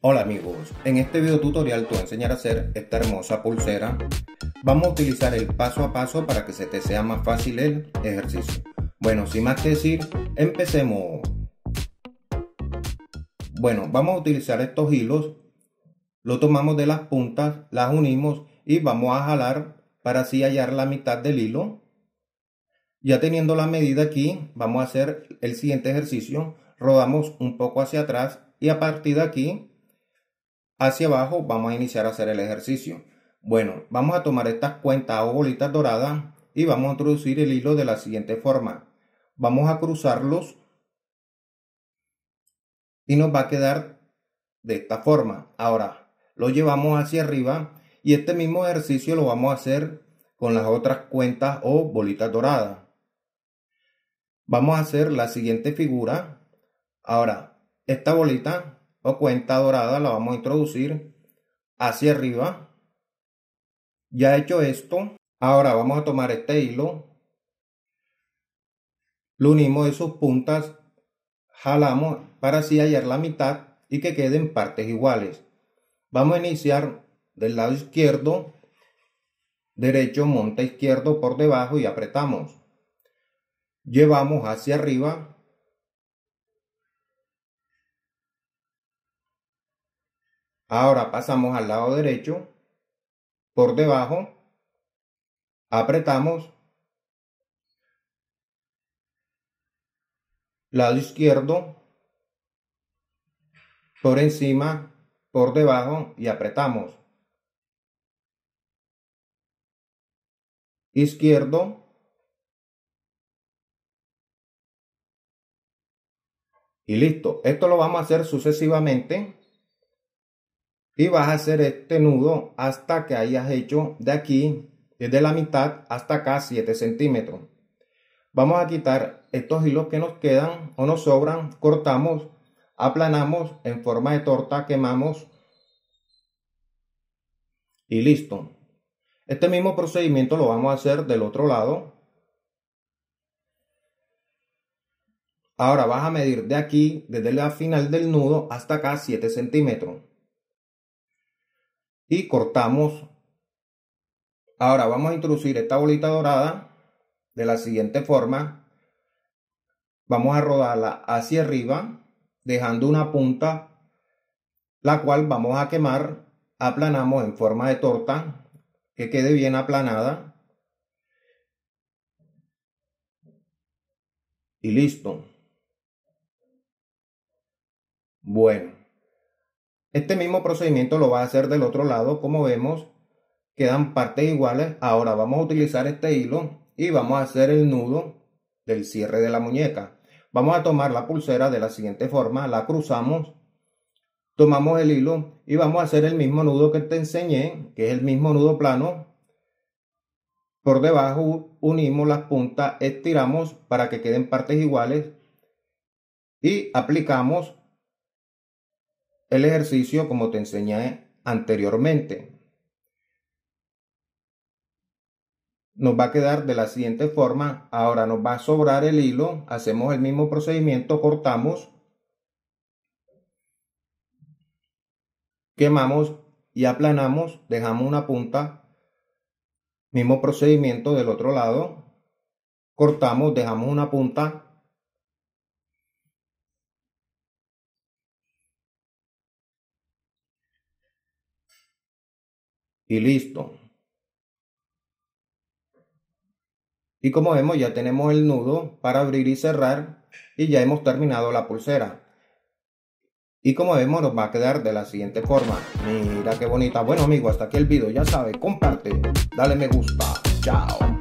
Hola amigos, en este video tutorial te voy a enseñar a hacer esta hermosa pulsera. Vamos a utilizar el paso a paso para que se te sea más fácil el ejercicio. Bueno, sin más que decir, empecemos. Bueno, vamos a utilizar estos hilos, lo tomamos de las puntas, las unimos y vamos a jalar para así hallar la mitad del hilo. Ya teniendo la medida aquí, vamos a hacer el siguiente ejercicio. Rodamos un poco hacia atrás y a partir de aquí hacia abajo vamos a iniciar a hacer el ejercicio. Bueno, vamos a tomar estas cuentas o bolitas doradas y vamos a introducir el hilo de la siguiente forma. Vamos a cruzarlos y nos va a quedar de esta forma. Ahora, lo llevamos hacia arriba y este mismo ejercicio lo vamos a hacer con las otras cuentas o bolitas doradas. Vamos a hacer la siguiente figura. Ahora, esta bolita o cuenta dorada la vamos a introducir hacia arriba. Ya hecho esto, ahora vamos a tomar este hilo, lo unimos de sus puntas, jalamos para así hallar la mitad y que queden partes iguales. Vamos a iniciar del lado izquierdo, derecho, monta izquierdo por debajo y apretamos. Llevamos hacia arriba Ahora pasamos al lado derecho, por debajo, apretamos, lado izquierdo, por encima, por debajo y apretamos. Izquierdo, y listo. Esto lo vamos a hacer sucesivamente y vas a hacer este nudo hasta que hayas hecho de aquí, desde la mitad hasta acá 7 centímetros. Vamos a quitar estos hilos que nos quedan o nos sobran, cortamos, aplanamos en forma de torta, quemamos y listo. Este mismo procedimiento lo vamos a hacer del otro lado. Ahora vas a medir de aquí, desde la final del nudo hasta acá 7 centímetros y cortamos. Ahora vamos a introducir esta bolita dorada de la siguiente forma. Vamos a rodarla hacia arriba, dejando una punta, la cual vamos a quemar. Aplanamos en forma de torta, que quede bien aplanada. Y listo. Bueno. Este mismo procedimiento lo va a hacer del otro lado, como vemos, quedan partes iguales. Ahora vamos a utilizar este hilo y vamos a hacer el nudo del cierre de la muñeca. Vamos a tomar la pulsera de la siguiente forma, la cruzamos, tomamos el hilo y vamos a hacer el mismo nudo que te enseñé, que es el mismo nudo plano. Por debajo unimos las puntas, estiramos para que queden partes iguales y aplicamos el ejercicio como te enseñé anteriormente. Nos va a quedar de la siguiente forma. Ahora nos va a sobrar el hilo. Hacemos el mismo procedimiento, cortamos, quemamos y aplanamos, dejamos una punta. Mismo procedimiento del otro lado. Cortamos, dejamos una punta y listo. Y como vemos ya tenemos el nudo para abrir y cerrar y ya hemos terminado la pulsera. Y como vemos nos va a quedar de la siguiente forma. Mira qué bonita. Bueno amigo, hasta aquí el video. Ya sabes, comparte, dale me gusta. Chao.